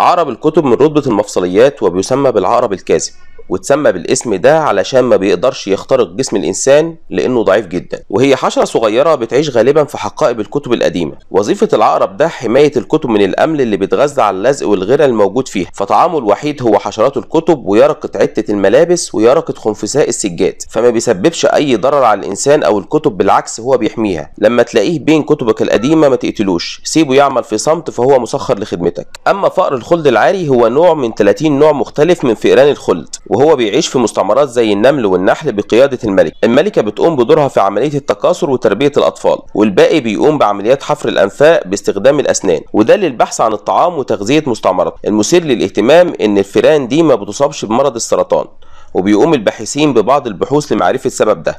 عرب الكتب من رتبة المفصليات وبيسمى بالعقرب الكاذب واتسمى بالاسم ده علشان ما بيقدرش يخترق جسم الانسان لانه ضعيف جدا وهي حشره صغيره بتعيش غالبا في حقائب الكتب القديمه وظيفه العقرب ده حمايه الكتب من الامل اللي بيتغذى على اللزق والغيره الموجود فيها فطعامه الوحيد هو حشرات الكتب ويرقه عده الملابس ويرقه خنفساء السجاد فما بيسببش اي ضرر على الانسان او الكتب بالعكس هو بيحميها لما تلاقيه بين كتبك القديمه ما تقتلوش سيبه يعمل في صمت فهو مسخر لخدمتك اما فأر الخلد العاري هو نوع من 30 نوع مختلف من فئران الخلد وهو بيعيش في مستعمرات زي النمل والنحل بقيادة الملك الملكة بتقوم بدورها في عملية التكاثر وتربية الأطفال والباقي بيقوم بعمليات حفر الأنفاق باستخدام الأسنان وده للبحث عن الطعام وتغذية مستعمرات المثير للاهتمام إن الفيران دي ما بتصابش بمرض السرطان وبيقوم الباحثين ببعض البحوث لمعرفة سبب ده